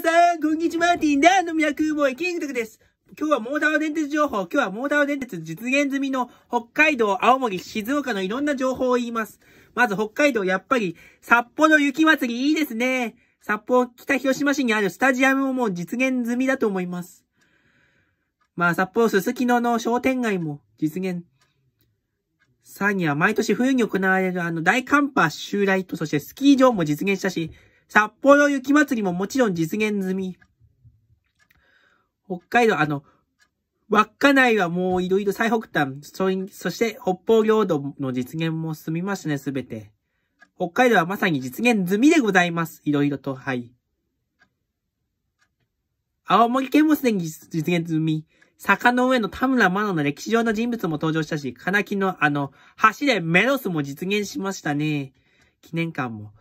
さん、こんにちは、ティンダーの脈ボーイ、キングタクです。今日はモーター電鉄情報、今日はモーター電鉄実現済みの北海道、青森、静岡のいろんな情報を言います。まず北海道、やっぱり札幌の雪まつりいいですね。札幌北広島市にあるスタジアムももう実現済みだと思います。まあ札幌すすきのの商店街も実現。さらには毎年冬に行われるあの大寒波襲来と、そしてスキー場も実現したし、札幌雪まつりももちろん実現済み。北海道、あの、稚内はもういろいろ最北端、そそして北方領土の実現も済みましたね、すべて。北海道はまさに実現済みでございます。いろいろと、はい。青森県もすでに実現済み。坂の上の田村真野の歴史上の人物も登場したし、金木のあの、橋でメロスも実現しましたね。記念館も。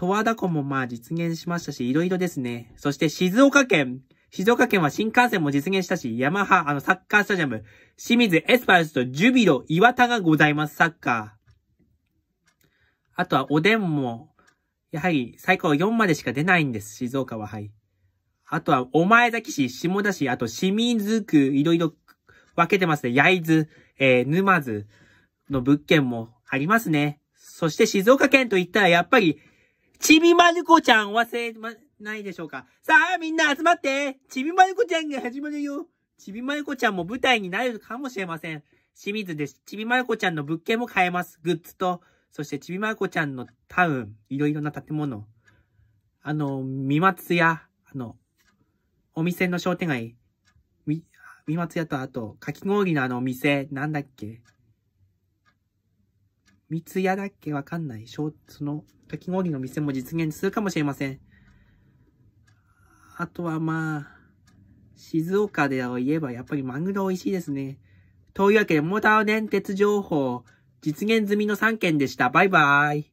十和田湖もまあ実現しましたし、いろいろですね。そして静岡県。静岡県は新幹線も実現したし、ヤマハ、あの、サッカースタジアム、清水、エスパルスとジュビロ、岩田がございます、サッカー。あとはおでんも、やはり最高4までしか出ないんです、静岡は、はい。あとは、お前崎市、下田市、あと清水区、いろいろ分けてますね。焼津、えー、沼津の物件もありますね。そして静岡県といったら、やっぱり、ちびまる子ちゃん忘れ、ま、ないでしょうか。さあ、みんな集まってちびまる子ちゃんが始まるよちびまる子ちゃんも舞台になるかもしれません。清水です。ちびまる子ちゃんの物件も買えます。グッズと、そしてちびまる子ちゃんのタウン、いろいろな建物。あの、みまつや、あの、お店の商店街、み、みまつやと、あと、かき氷のあのお店、なんだっけ三ツ矢だっけわかんない。その、かき氷の店も実現するかもしれません。あとはまあ、静岡では言えばやっぱりマグロ美味しいですね。というわけで、モーター電鉄情報、実現済みの3件でした。バイバーイ。